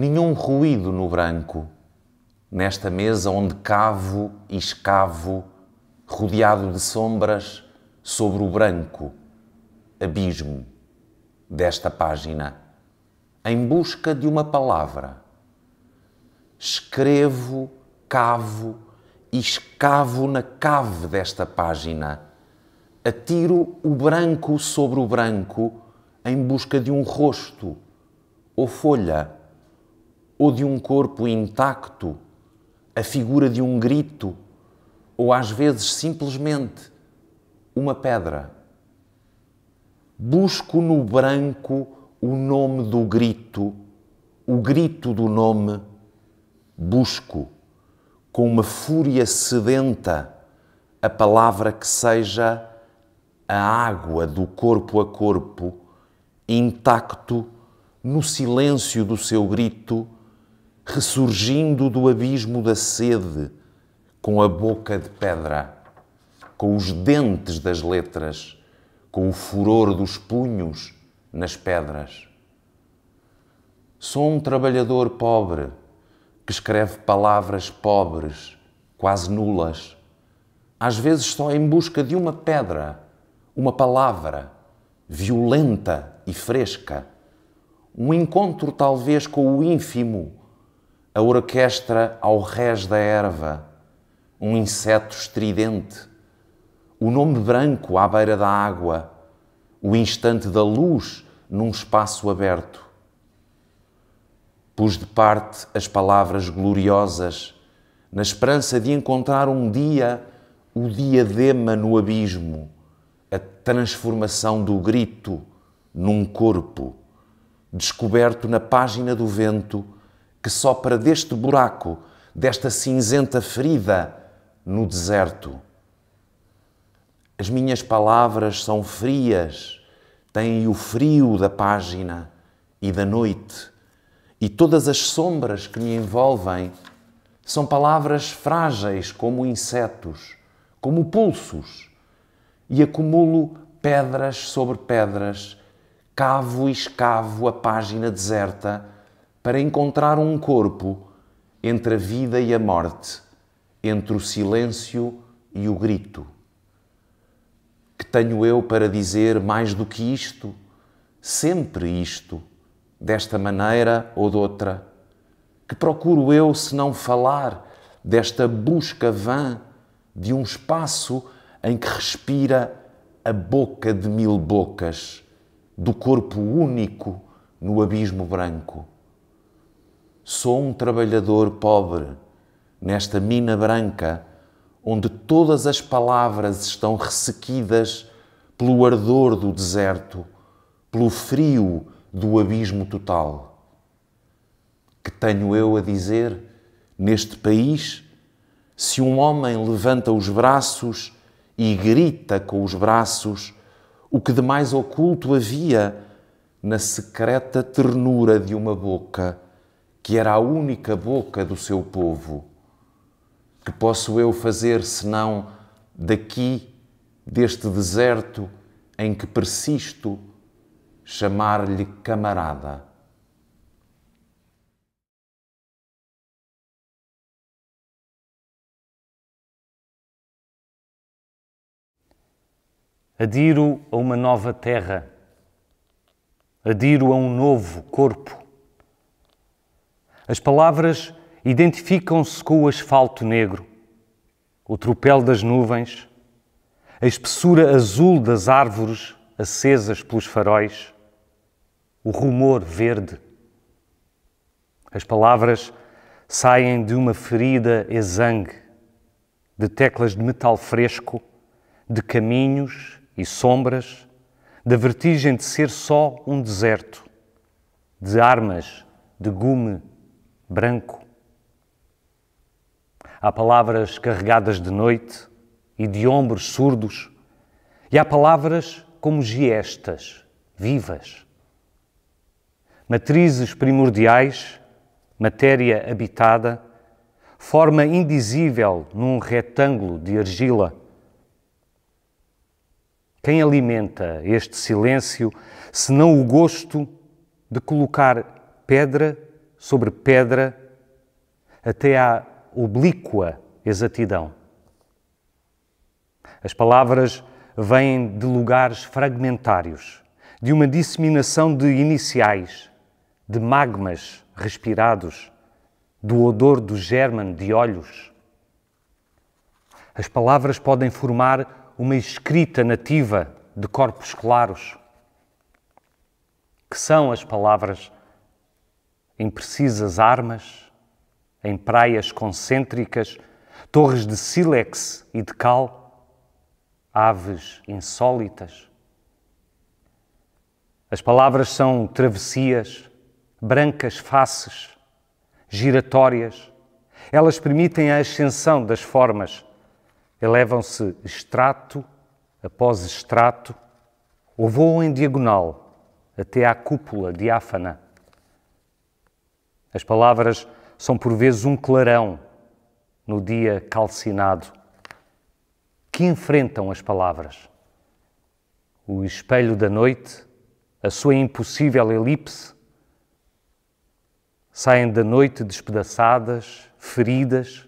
nenhum ruído no branco, nesta mesa onde cavo e escavo, rodeado de sombras, sobre o branco, abismo desta página, em busca de uma palavra. Escrevo, cavo e escavo na cave desta página. Atiro o branco sobre o branco em busca de um rosto ou folha ou de um corpo intacto, a figura de um grito, ou às vezes simplesmente uma pedra. Busco no branco o nome do grito, o grito do nome. Busco, com uma fúria sedenta, a palavra que seja a água do corpo a corpo, intacto, no silêncio do seu grito ressurgindo do abismo da sede, com a boca de pedra, com os dentes das letras, com o furor dos punhos nas pedras. Sou um trabalhador pobre que escreve palavras pobres, quase nulas, às vezes só em busca de uma pedra, uma palavra violenta e fresca, um encontro talvez com o ínfimo a orquestra ao rés da erva, um inseto estridente, o nome branco à beira da água, o instante da luz num espaço aberto. Pus de parte as palavras gloriosas, na esperança de encontrar um dia o diadema no abismo, a transformação do grito num corpo, descoberto na página do vento que sopra deste buraco, desta cinzenta ferida no deserto. As minhas palavras são frias, têm o frio da página e da noite, e todas as sombras que me envolvem são palavras frágeis como insetos, como pulsos, e acumulo pedras sobre pedras, cavo e escavo a página deserta para encontrar um corpo entre a vida e a morte, entre o silêncio e o grito. Que tenho eu para dizer mais do que isto, sempre isto, desta maneira ou doutra? Que procuro eu se não falar desta busca vã de um espaço em que respira a boca de mil bocas, do corpo único no abismo branco? Sou um trabalhador pobre nesta mina branca onde todas as palavras estão ressequidas pelo ardor do deserto, pelo frio do abismo total. Que tenho eu a dizer neste país se um homem levanta os braços e grita com os braços o que de mais oculto havia na secreta ternura de uma boca? que era a única boca do seu povo. Que posso eu fazer senão daqui, deste deserto em que persisto, chamar-lhe camarada? Adiro a uma nova terra, adiro a um novo corpo as palavras identificam-se com o asfalto negro, o tropel das nuvens, a espessura azul das árvores acesas pelos faróis, o rumor verde. As palavras saem de uma ferida exangue, de teclas de metal fresco, de caminhos e sombras, da vertigem de ser só um deserto, de armas de gume branco. Há palavras carregadas de noite e de ombros surdos, e há palavras como giestas, vivas. Matrizes primordiais, matéria habitada, forma indizível num retângulo de argila. Quem alimenta este silêncio, senão o gosto de colocar pedra sobre pedra até à oblíqua exatidão. As palavras vêm de lugares fragmentários, de uma disseminação de iniciais, de magmas respirados, do odor do germen de olhos. As palavras podem formar uma escrita nativa de corpos claros. Que são as palavras em precisas armas, em praias concêntricas, torres de sílex e de cal, aves insólitas. As palavras são travessias, brancas faces, giratórias. Elas permitem a ascensão das formas, elevam-se estrato após estrato ou voam em diagonal até à cúpula diáfana as palavras são por vezes um clarão no dia calcinado. Que enfrentam as palavras? O espelho da noite, a sua impossível elipse, saem da noite despedaçadas, feridas,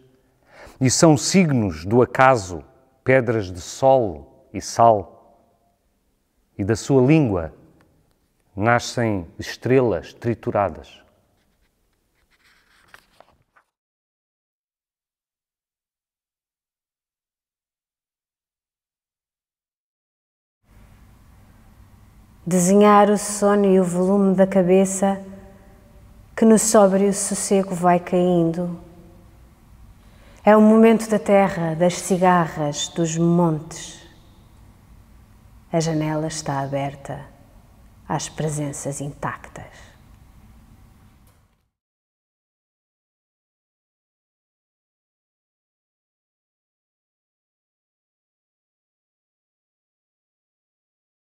e são signos do acaso, pedras de sol e sal, e da sua língua nascem estrelas trituradas. desenhar o sono e o volume da cabeça que no sóbrio sossego vai caindo. É o momento da terra, das cigarras, dos montes. A janela está aberta às presenças intactas.